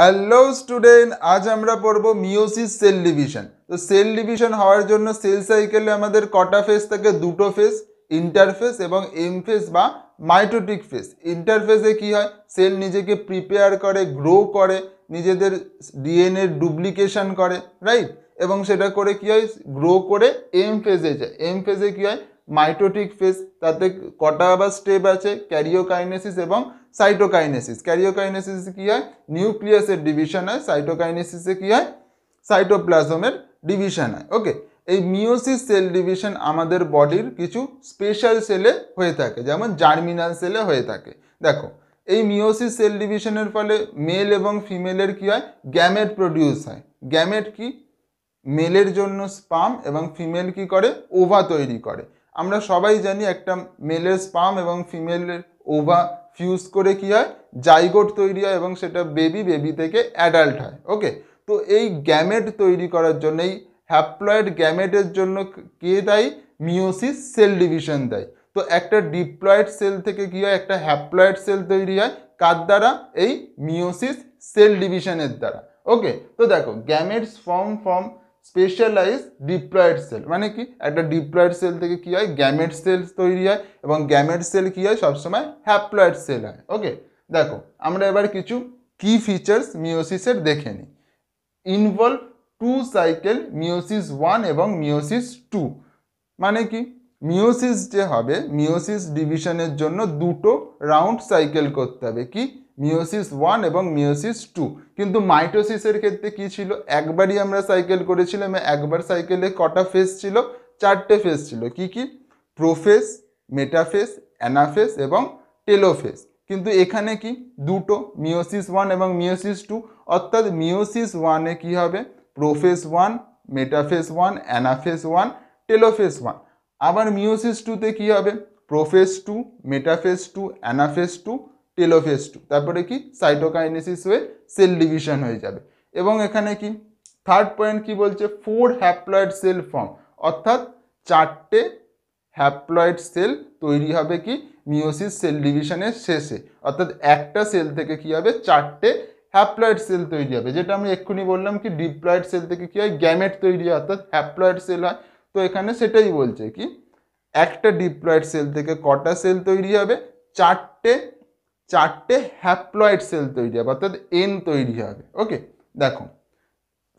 hello student আজ আমরা পড়বো মিওসিস সেল ডিভিশন তো সেল ডিভিশন হওয়ার জন্য সেল সাইকেলে আমাদের কটা ফেস থাকে দুটো ফেস ইন্টারফেস এবং এমফেস বা মাইটোটিক ফেস ইন্টারফেসে কি হয় সেল নিজেকে প্রিপেয়ার করে গ্রো করে নিজেদের ডিএনএ ডুপ্লিকেশন করে রাইট এবং সেটা করে কি হয় গ্রো করে এম ফেজে যায় এম ফেজে কি হয় মাইটোটিক ফেজ তাতে কটা আবার স্টেপ আছে ক্যারিওকাইনেসিস এবং সাইটোকাইনেসিস ক্যারিওকাইনেসিস কী হয় নিউক্লিয়াসের ডিভিশন হয় সাইটোকাইনেসিসে কী হয় সাইটোপ্লাজমের ডিভিশন হয় ওকে এই মিওসিস সেল ডিভিশন আমাদের বডির কিছু স্পেশাল সেলে হয়ে থাকে যেমন জার্মিনাল সেলে হয়ে থাকে দেখো এই মিওসিস সেল ডিভিশনের ফলে মেল এবং ফিমেলের কী হয় গ্যামেট প্রডিউস হয় গ্যামেট কি মেলের জন্য স্পাম এবং ফিমেল কি করে ওভা তৈরি করে আমরা সবাই জানি একটা মেলের স্পাম এবং ফিমেলের ওভা ফিউজ করে কি হয় জাইগোট তৈরি হয় এবং সেটা বেবি বেবি থেকে অ্যাডাল্ট হয় ওকে তো এই গ্যামেট তৈরি করার জন্য এই হ্যাপ্লয়েড গ্যামেটের জন্য কে দেয় মিওসিস সেল ডিভিশন দেয় তো একটা ডিপ্লয়েড সেল থেকে কী হয় একটা হ্যাপ্লয়েড সেল তৈরি হয় কার দ্বারা এই মিওসিস সেল ডিভিশনের দ্বারা ওকে তো দেখো gametes form form specialise diploid cell মানে কি একটা ডিপ্লয়েড সেল থেকে কি হয় গ্যামেট সেল তৈরি হয় এবং গ্যামেট সেল কি হয় সবসময় হ্যাপ্লয়েড সেল হয় ওকে দেখো আমরা এবার কিছু কি ফিচার্স মিওসিসের দেখে নিই involve two cycle meiosis one এবং মিওসিস টু মানে কি মিওসিস যে হবে মিওসিস ডিভিশনের জন্য দুটো রাউন্ড সাইকেল করতে হবে কি মিওসিস ওয়ান এবং মিওসিস টু কিন্তু মাইটোসিসের ক্ষেত্রে কি ছিল একবারই আমরা সাইকেল করেছিলাম একবার সাইকেলে কটা ফেস ছিল চারটে ফেস ছিল কি কি প্রোফেস মেটাফেস অ্যানাফেস এবং টেলোফেস কিন্তু এখানে কি দুটো মিওসিস ওয়ান এবং মিওসিস টু অর্থাৎ মিওসিস ওয়ানে কি হবে prophase one metaphase one anaphase one telophase one আবার মিওসিস টুতে কি হবে prophase two metaphase two anaphase two telophase two তারপরে কি সাইটোকাইনেসিস হয়ে সেল ডিভিশন হয়ে যাবে এবং এখানে কি থার্ড পয়েন্ট কি বলছে ফোর হ্যাপ্লয়েড সেল ফর্ম অর্থাৎ চারটে হ্যাপ্লয়েড সেল তৈরি হবে কি মিওসিস সেল ডিভিশনের শেষে অর্থাৎ একটা সেল থেকে কি হবে চারটে হ্যাপ্লয়েড সেল তৈরি হবে যেটা আমি এক্ষুনি বললাম কি ডিপ্লয়েড সেল থেকে কী হয় গ্যামেট তৈরি হয় অর্থাৎ হ্যাপ্লয়েড সেল হয় তো এখানে সেটাই বলছে কি একটা ডিপ্লয়েড সেল থেকে কটা সেল তৈরি হবে চারটে চারটে হ্যাপ্লয়েড সেল তৈরি হবে অর্থাৎ এন তৈরি হবে ওকে দেখো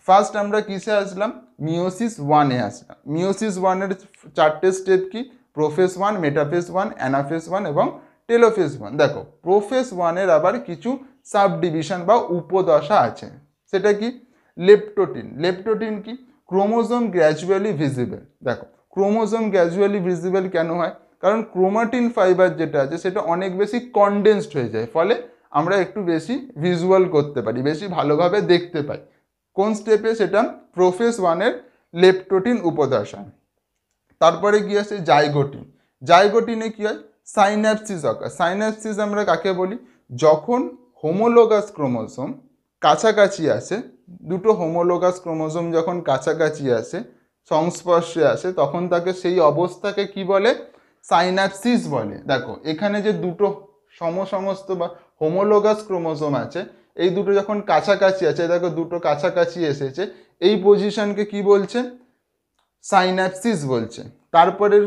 ফার্স্ট আমরা কিসে আসলাম মিওসিস ওয়ানে আসলাম মিওসিস ওয়ানের চারটে স্টেপ কি prophase one metaphase one anaphase one এবং টেলোফেস ওয়ান দেখো প্রোফেস ওয়ানের আবার কিছু সাব ডিভিশন বা উপদশা আছে সেটা কি লেপটোটিন লেপটোটিন কি ক্রোমোজোম গ্র্যাজুয়ালি ভিজিবেল দেখো ক্রোমোজোম গ্র্যাজুয়ালি ভিজিবেল কেন হয় কারণ ক্রোমাটিন ফাইবার যেটা আছে সেটা অনেক বেশি কনডেন্সড হয়ে যায় ফলে আমরা একটু বেশি ভিজুয়াল করতে পারি বেশি ভালোভাবে দেখতে পাই কোন স্টেপে সেটা প্রোফেস ওয়ানের লেপটোটিন উপদর্শন তারপরে কি আছে জাইগোটিন জাইগোটিনে কী হয় সাইন্যাপসিস অকার সাইন্যাপসিস আমরা কাকে বলি যখন হোমোলোগাস ক্রোমোসোম কাছাকাছি আসে দুটো হোমোলোগাস ক্রোমোজোম যখন কাছাকাছি আসে সংস্পর্শে আসে তখন তাকে সেই অবস্থাকে কি বলে সাইনাপসিস বলে দেখো এখানে যে দুটো সমসমস্ত বা হোমোলোগাস ক্রোমোজোম আছে এই দুটো যখন কাছাকাছি আছে দেখো দুটো কাছাকাছি এসেছে এই পজিশনকে কি বলছে সাইনাপসিস বলছে তারপরের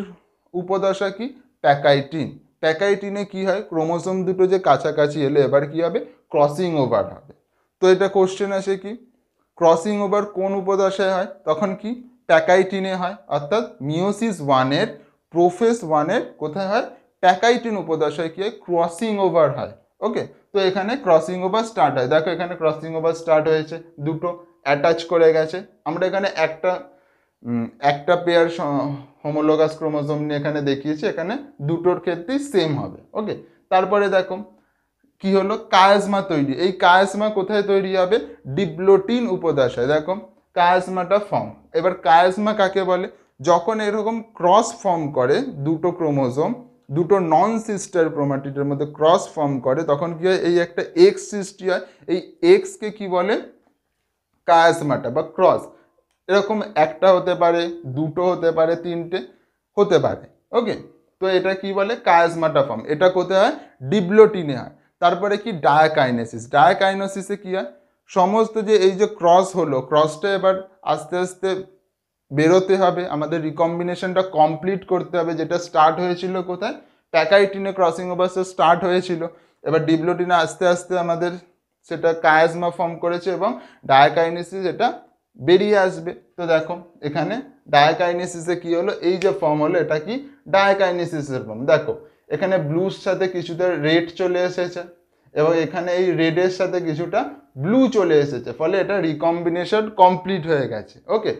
উপদশা কি প্যাকাইটিন প্যাকাইটিনে কি হয় ক্রোমোজোম দুটো যে কাছাকাছি এলে এবার কি হবে ক্রসিং ওভার হবে তো এটা কোশ্চেন আসে কি ক্রসিং ওভার কোন উপদশায় হয় তখন কি প্যাকাইটিনে হয় অর্থাৎ মিওসিস ওয়ানের প্রোফেস ওয়ানের কোথায় হয় প্যাকাইটিন উপদশায় কী হয় ক্রসিং ওভার হয় ওকে তো এখানে ক্রসিং ওভার স্টার্ট হয় দেখো এখানে ক্রসিং ওভার স্টার্ট হয়েছে দুটো অ্যাটাচ করে গেছে আমরা এখানে একটা একটা পেয়ার হোমোলোগাস ক্রোমোজোম নিয়ে এখানে দেখিয়েছি এখানে দুটোর ক্ষেত্রেই সেম হবে ওকে তারপরে দেখো কি হলো কায়াজমা তৈরি এই কায়াজমা কোথায় তৈরি হবে ডিপ্লোটিন উপদাশয় দেখো কায়াজমাটা ফর্ম এবার কায়াজমা কাকে বলে যখন এরকম ক্রস ফর্ম করে দুটো ক্রোমোজোম দুটো নন সিস্টার ক্রোমাটিডের মধ্যে ক্রস ফর্ম করে তখন কী হয় এই একটা এক্স সৃষ্টি হয় এই এক্সকে কি বলে কায়াসমাটা বা ক্রস এরকম একটা হতে পারে দুটো হতে পারে তিনটে হতে পারে ওকে তো এটা কি বলে কায়াসমাটা ফর্ম এটা কোথায় হয় ডিবলোটিনে হয় তারপরে কি ডায়াকাইনেসিস ডায়াকাইনোসিসে কী হয় সমস্ত যে এই যে ক্রস হলো ক্রসটা এবার আস্তে আস্তে বেরোতে হবে আমাদের রিকম্বিনেশনটা কমপ্লিট করতে হবে যেটা স্টার্ট হয়েছিল কোথায় প্যাকাইটিনে ক্রসিং ওভারসে স্টার্ট হয়েছিল এবার ডিব্লোটিনে আস্তে আস্তে আমাদের সেটা কায়াজমা ফর্ম করেছে এবং ডায়াকাইনেসিস এটা বেরিয়ে আসবে তো দেখো এখানে ডায়াকাইনেসিসে কি হলো এই যে ফর্ম হলো এটা কি ডায়াকাইনেসিসের ফর্ম দেখো এখানে ব্লুর সাথে কিছুটা রেড চলে এসেছে এবং এখানে এই রেডের সাথে কিছুটা ব্লু চলে এসেছে ফলে এটা রিকম্বিনেশন কমপ্লিট হয়ে গেছে ওকে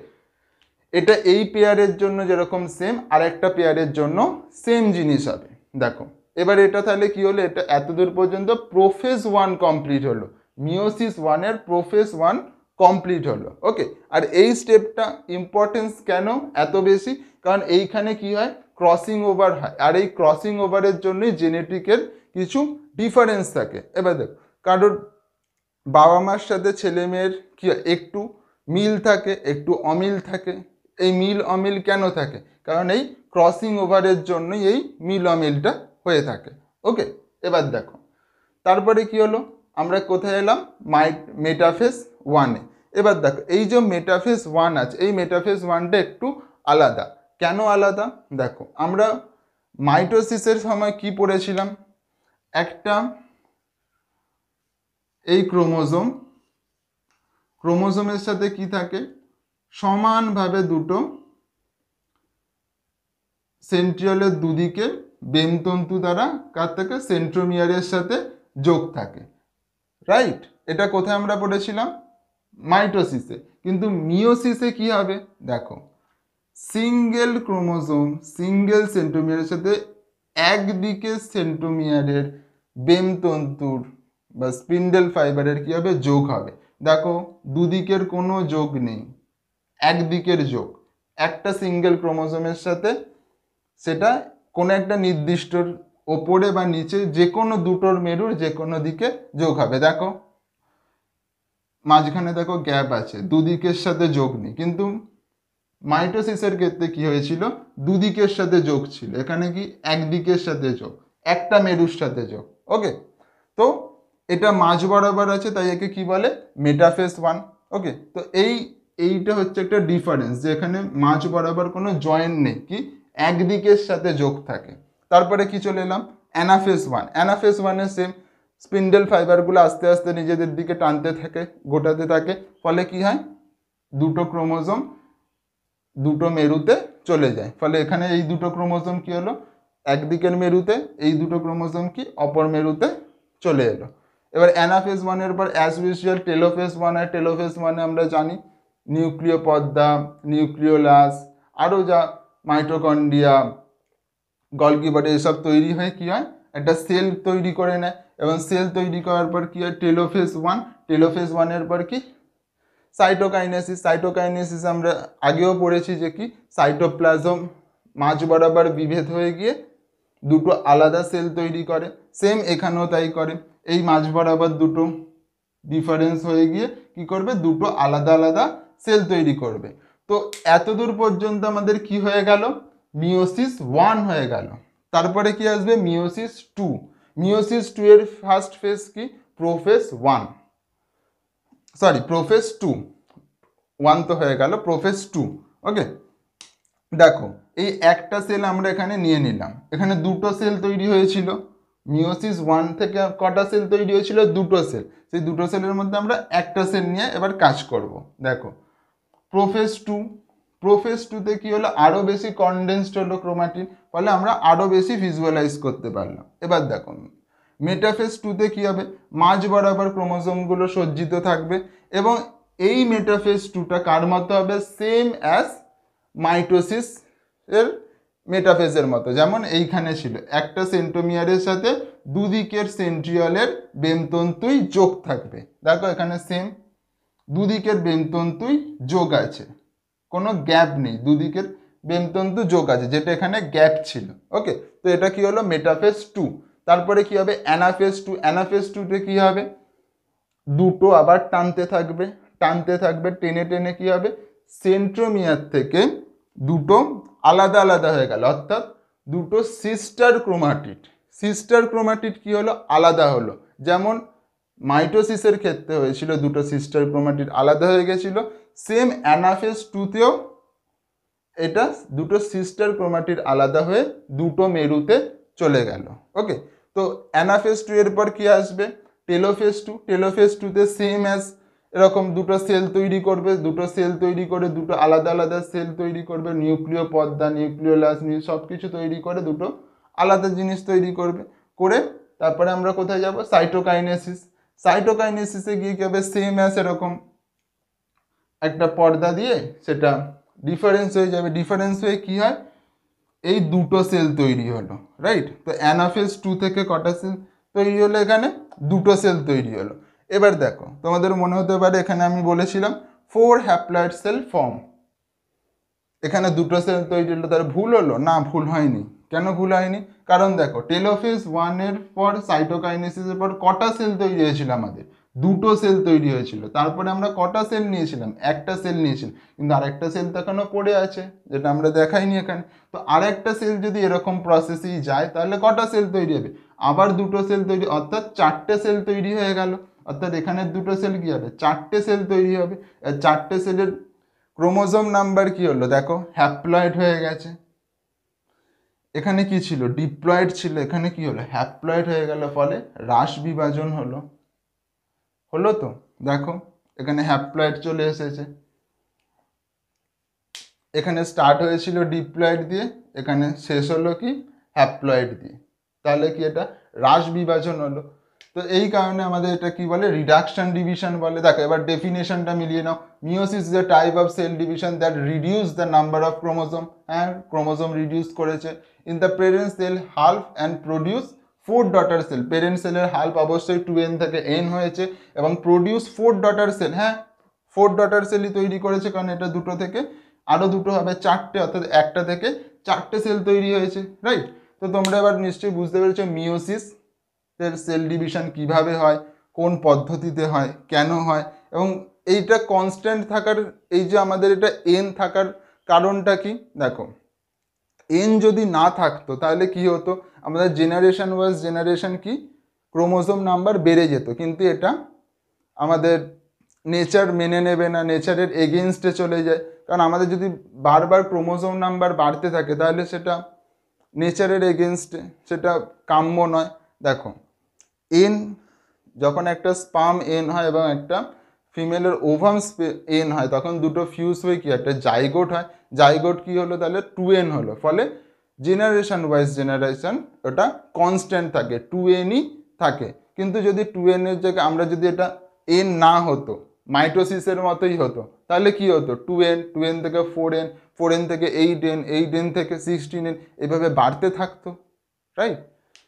এটা এই পেয়ারের জন্য যেরকম সেম আর একটা পেয়ারের জন্য সেম জিনিস হবে দেখো এবার এটা তাহলে কি হলো এটা এতদূর পর্যন্ত প্রোফেস ওয়ান কমপ্লিট হলো মিওসিস ওয়ানের প্রোফেস ওয়ান কমপ্লিট হলো ওকে আর এই স্টেপটা ইম্পর্টেন্স কেন এত বেশি কারণ এইখানে কি হয় ক্রসিং ওভার হয় আর এই ক্রসিং ওভারের জন্যই জেনেটিকের কিছু ডিফারেন্স থাকে এবার দেখো কারোর বাবা মার সাথে ছেলে মেয়ের কি একটু মিল থাকে একটু অমিল থাকে এই মিল অমিল কেন থাকে কারণ এই ক্রসিং ওভারের জন্যই এই মিল অমিলটা হয়ে থাকে ওকে এবার দেখো তারপরে কি হলো আমরা কোথায় এলাম মাই মেটাফেস ওয়ানে এবার দেখো এই যে মেটাফেস ওয়ান আছে এই মেটাফেস ওয়ানটা একটু আলাদা কেন আলাদা দেখো আমরা মাইটোসিসের সময় কি পড়েছিলাম একটা এই ক্রোমোজোম ক্রোমোজোমের সাথে কি থাকে সমানভাবে দুটো সেন্ট্রিয়ালের দুদিকে বেমতন্তু দ্বারা কার থেকে সেন্ট্রোমিয়ারের সাথে যোগ থাকে রাইট এটা কোথায় আমরা পড়েছিলাম মাইটোসিসে কিন্তু মিওসিসে কি হবে দেখো সিঙ্গেল ক্রোমোজোম সিঙ্গেল সেন্ট্রোমিয়ারের সাথে একদিকে সেন্ট্রোমিয়ারের বেমতন্তুর বা স্পিন্ডেল ফাইবারের কী হবে যোগ হবে দেখো দুদিকের কোনো যোগ নেই একদিকের যোগ একটা সিঙ্গেল ক্রোমোজোমের সাথে সেটা কোনো একটা নির্দিষ্ট ওপরে বা নিচে যে কোনো দুটোর মেরুর যে কোনো দিকে যোগ হবে দেখো মাঝখানে দেখো গ্যাপ আছে দুদিকের সাথে যোগ নেই কিন্তু মাইটোসিসের ক্ষেত্রে কি হয়েছিল দুদিকের সাথে যোগ ছিল এখানে কি একদিকের সাথে যোগ একটা মেরুর সাথে যোগ ওকে তো এটা মাঝ বরাবর আছে তাই একে কি বলে মেটাফেস ওয়ান ওকে তো এই এইটা হচ্ছে একটা ডিফারেন্স যেখানে মাঝ বরাবর কোনো জয়েন্ট নেই কি একদিকের সাথে যোগ থাকে তারপরে কি চলে এলাম অ্যানাফেস ওয়ান অ্যানাফেস ওয়ানের সেম স্পিন্ডেল ফাইবারগুলো আস্তে আস্তে নিজেদের দিকে টানতে থাকে গোটাতে থাকে ফলে কি হয় দুটো ক্রোমোজোম দুটো মেরুতে চলে যায় ফলে এখানে এই দুটো ক্রোমোজোম কি হলো একদিকের মেরুতে এই দুটো ক্রোমোজোম কি অপর মেরুতে চলে এলো এবার অ্যানাফেস ওয়ানের পর অ্যাজ ইউজুয়াল টেলোফেজ ওয়ান আর টেলোফেস ওয়ানে আমরা জানি নিউক্লিয় পদ্মা নিউক্লিওলাস আরও যা মাইটোকন্ডিয়া গলকি বডি এসব তৈরি হয়ে কী হয় একটা সেল তৈরি করে নেয় এবং সেল তৈরি করার পর কী হয় টেলোফেস ওয়ান টেলোফেস ওয়ানের পর কি সাইটোকাইনেসিস সাইটোকাইনেসিস আমরা আগেও পড়েছি যে কি সাইটোপ্লাজম মাছ বরাবর বিভেদ হয়ে গিয়ে দুটো আলাদা সেল তৈরি করে সেম এখানেও তাই করে এই মাছ বরাবর দুটো ডিফারেন্স হয়ে গিয়ে কি করবে দুটো আলাদা আলাদা সেল তৈরি করবে তো এতদূর পর্যন্ত আমাদের কি হয়ে গেল মিওসিস ওয়ান হয়ে গেল তারপরে কি আসবে মিওসিস টু মিওসিস টু এর ফার্স্ট ফেজ কি prophase one sorry prophase two one তো হয়ে গেল প্রোফেস টু ওকে দেখো এই একটা সেল আমরা এখানে নিয়ে নিলাম এখানে দুটো সেল তৈরি হয়েছিল মিওসিস ওয়ান থেকে কটা সেল তৈরি হয়েছিল দুটো সেল সেই দুটো সেলের মধ্যে আমরা একটা সেল নিয়ে এবার কাজ করব দেখো প্রোফেস টু প্রোফেস টুতে কী হলো আরও বেশি কনডেন্সড হলো ক্রোমাটিন ফলে আমরা আরও বেশি ভিজুয়ালাইজ করতে পারলাম এবার দেখুন মেটাফেস টুতে কী হবে মাঝ বরাবর ক্রোমোজোমগুলো সজ্জিত থাকবে এবং এই মেটাফেস টুটা কার মতো হবে সেম অ্যাজ মাইটোসিস এর মেটাফেজের মতো যেমন এইখানে ছিল একটা সেন্টোমিয়ারের সাথে দুদিকের সেন্ট্রিয়ালের বেমতন্তুই যোগ থাকবে দেখো এখানে সেম দুদিকের বেমতন্তুই যোগ আছে কোনো গ্যাপ নেই দুদিকের বেমতন্তু যোগ আছে যেটা এখানে গ্যাপ ছিল ওকে তো এটা কি হলো মেটাফেস টু তারপরে কি হবে অ্যানাফেস টু অ্যানাফেস টুতে কি হবে দুটো আবার টানতে থাকবে টানতে থাকবে টেনে টেনে কি হবে সেন্ট্রোমিয়ার থেকে দুটো আলাদা আলাদা হয়ে গেল অর্থাৎ দুটো সিস্টার ক্রোমাটিড সিস্টার ক্রোমাটিড কি হলো আলাদা হলো যেমন মাইটোসিসের ক্ষেত্রে হয়েছিল দুটো সিস্টার ক্রোমাটিড আলাদা হয়ে গেছিল সেম অ্যানাফেস টুতেও এটা দুটো সিস্টার ক্রোমাটিড আলাদা হয়ে দুটো মেরুতে চলে গেল ওকে তো অ্যানাফেস টু এর পর কী আসবে টেলোফেস টু টেলোফেস টুতে সেম অ্যাজ এরকম দুটো সেল তৈরি করবে দুটো সেল তৈরি করে দুটো আলাদা আলাদা সেল তৈরি করবে নিউক্লিয় পদ্মা নিউক্লিয়লাস নিউ সব কিছু তৈরি করে দুটো আলাদা জিনিস তৈরি করবে করে তারপরে আমরা কোথায় যাব সাইটোকাইনেসিস সাইটোকাইনেসিসে গিয়ে কি হবে সেম অ্যাস এরকম একটা পর্দা দিয়ে সেটা ডিফারেন্স হয়ে যাবে ডিফারেন্স হয়ে কি হয় এই দুটো সেল তৈরি হলো রাইট তো অ্যানাফেস টু থেকে কটা সেল তৈরি হলো এখানে দুটো সেল তৈরি হলো এবার দেখো তোমাদের মনে হতে পারে এখানে আমি বলেছিলাম ফোর হ্যাপ্লয়েড সেল ফর্ম এখানে দুটো সেল তৈরি হলো তার ভুল হলো না ভুল হয়নি কেন ভুল হয়নি কারণ দেখো টেলোফেস ওয়ানের পর সাইটোকাইনেসিসের পর কটা সেল তৈরি হয়েছিল আমাদের দুটো সেল তৈরি হয়েছিল তারপরে আমরা কটা সেল নিয়েছিলাম একটা সেল নিয়েছিলাম কিন্তু আরেকটা সেল তো এখনও পড়ে আছে যেটা আমরা দেখাইনি এখানে তো আরেকটা সেল যদি এরকম প্রসেসেই যায় তাহলে কটা সেল তৈরি হবে আবার দুটো সেল তৈরি অর্থাৎ চারটে সেল তৈরি হয়ে গেল অর্থাৎ এখানে দুটো সেল কী হবে চারটে সেল তৈরি হবে চারটে সেলের ক্রোমোজোম নাম্বার কি হলো দেখো হ্যাপ্লয়েড হয়ে গেছে এখানে কি ছিল ডিপ্লয়েড ছিল এখানে কি হলো হ্যাপ্লয়েড হয়ে গেল ফলে হ্রাস বিভাজন হলো হলো তো দেখো এখানে হ্যাপ্লয়েড চলে এসেছে এখানে স্টার্ট হয়েছিল ডিপ্লয়েড দিয়ে এখানে শেষ হলো কি হ্যাপ্লয়েড দিয়ে তাহলে কি এটা হ্রাস বিভাজন হলো তো এই কারণে আমাদের এটা কি বলে রিডাকশন ডিভিশন বলে দেখো এবার ডেফিনেশনটা মিলিয়ে নাও মিওসিস যে type of cell division that reduce the number of chromosome হ্যাঁ ক্রোমোজোম রিডিউস করেছে in the parent cell half and produce four daughter cell parent সেলের হাল্প অবশ্যই টু এন থেকে এন হয়েছে এবং প্রডিউস ফোর ডটার সেল হ্যাঁ four daughter সেলই তৈরি করেছে কারণ এটা দুটো থেকে আরও দুটো হবে চারটে অর্থাৎ একটা থেকে চারটে সেল তৈরি হয়েছে রাইট তো তোমরা এবার নিশ্চয়ই বুঝতে পেরেছো মিওসিস সেল ডিভিশন কিভাবে হয় কোন পদ্ধতিতে হয় কেন হয় এবং এইটা কনস্ট্যান্ট থাকার এই যে আমাদের এটা এন থাকার কারণটা কি দেখো এন যদি না থাকতো তাহলে কি হতো আমাদের জেনারেশন ওয়াইজ জেনারেশন কি ক্রোমোজোম নাম্বার বেড়ে যেত কিন্তু এটা আমাদের নেচার মেনে নেবে না নেচারের এগেনস্টে চলে যায় কারণ আমাদের যদি বারবার ক্রোমোজোম নাম্বার বাড়তে থাকে তাহলে সেটা নেচারের এগেনস্টে সেটা কাম্য নয় দেখো এন যখন একটা স্পাম এন হয় এবং একটা ফিমেলের ওভাম এন হয় তখন দুটো ফিউজ হয়ে কী একটা জাইগোট হয় জাইগোট কী হলো তাহলে টু এন হলো ফলে জেনারেশান ওয়াইজ জেনারেশান ওটা কনস্ট্যান্ট থাকে টু এনই থাকে কিন্তু যদি টু এনের জায়গায় আমরা যদি এটা এন না হতো মাইটোসিসের মতোই হতো তাহলে কি হতো টু এন টু এন থেকে ফোর এন ফোর এন থেকে এইট এন এইট এন থেকে সিক্সটিন এন এভাবে বাড়তে থাকতো রাইট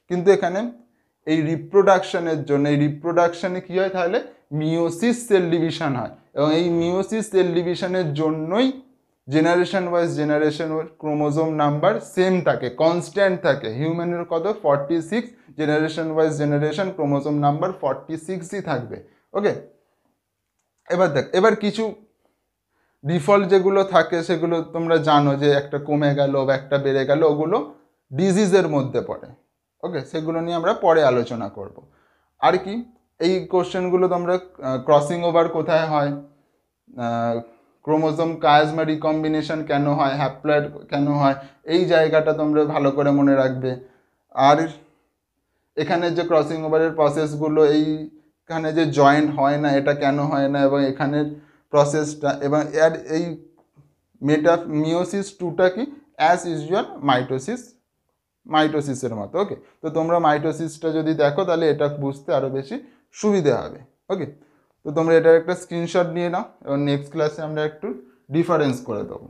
কিন্তু এখানে এই রিপ্রোডাকশানের জন্য এই রিপ্রোডাকশানে কী হয় তাহলে মিওসিস সেল ডিভিশন হয় এবং এই মিওসিস সেল ডিভিশনের জন্যই generation wise generation chromosome number same থাকে কনস্ট্যান্ট থাকে হিউম্যানের কত forty six generation wise generation chromosome number forty সিক্সই থাকবে ওকে এবার দেখ এবার কিছু ডিফল্ট যেগুলো থাকে সেগুলো তোমরা জানো যে একটা কমে গেল বা একটা বেড়ে গেল ওগুলো ডিজিজের মধ্যে পড়ে ওকে সেগুলো নিয়ে আমরা পরে আলোচনা করব আর কি এই কোশ্চেনগুলো তোমরা ক্রসিং ওভার কোথায় হয় ক্রোমোজোম কায়াজমা রিকম্বিনেশন কেন হয় হ্যাপ্লয়েড কেন হয় এই জায়গাটা তোমরা ভালো করে মনে রাখবে আর এখানে যে ক্রসিং ওভারের প্রসেসগুলো এইখানে যে জয়েন্ট হয় না এটা কেন হয় না এবং এখানের প্রসেসটা এবং এর এই মেটা মিওসিস টুটা কি অ্যাজ ইউজুয়াল মাইটোসিস মাইটোসিসের মতো ওকে তো তোমরা মাইটোসিসটা যদি দেখো তাহলে এটা বুঝতে আরও বেশি সুবিধে হবে ওকে তো তোমরা এটার একটা স্ক্রিনশট নিয়ে নাও এবং নেক্সট ক্লাসে আমরা একটু ডিফারেন্স করে দেবো